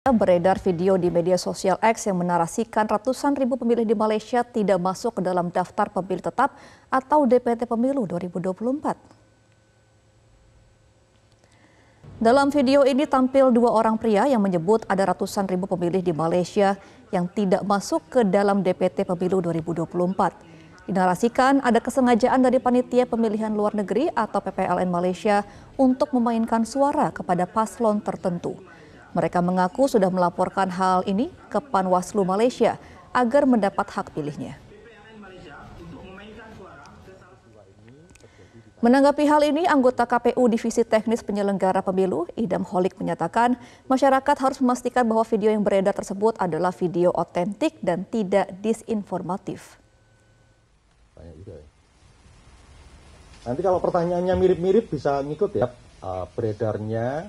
Beredar video di media sosial X yang menarasikan ratusan ribu pemilih di Malaysia tidak masuk ke dalam daftar pemilih tetap atau DPT Pemilu 2024. Dalam video ini tampil dua orang pria yang menyebut ada ratusan ribu pemilih di Malaysia yang tidak masuk ke dalam DPT Pemilu 2024. Dinarasikan ada kesengajaan dari Panitia Pemilihan Luar Negeri atau PPLN Malaysia untuk memainkan suara kepada paslon tertentu. Mereka mengaku sudah melaporkan hal ini ke Panwaslu Malaysia agar mendapat hak pilihnya. Menanggapi hal ini, anggota KPU Divisi Teknis Penyelenggara Pemilu, Idam Holik menyatakan, masyarakat harus memastikan bahwa video yang beredar tersebut adalah video otentik dan tidak disinformatif. Banyak juga ya. Nanti kalau pertanyaannya mirip-mirip bisa ngikut ya, uh, beredarnya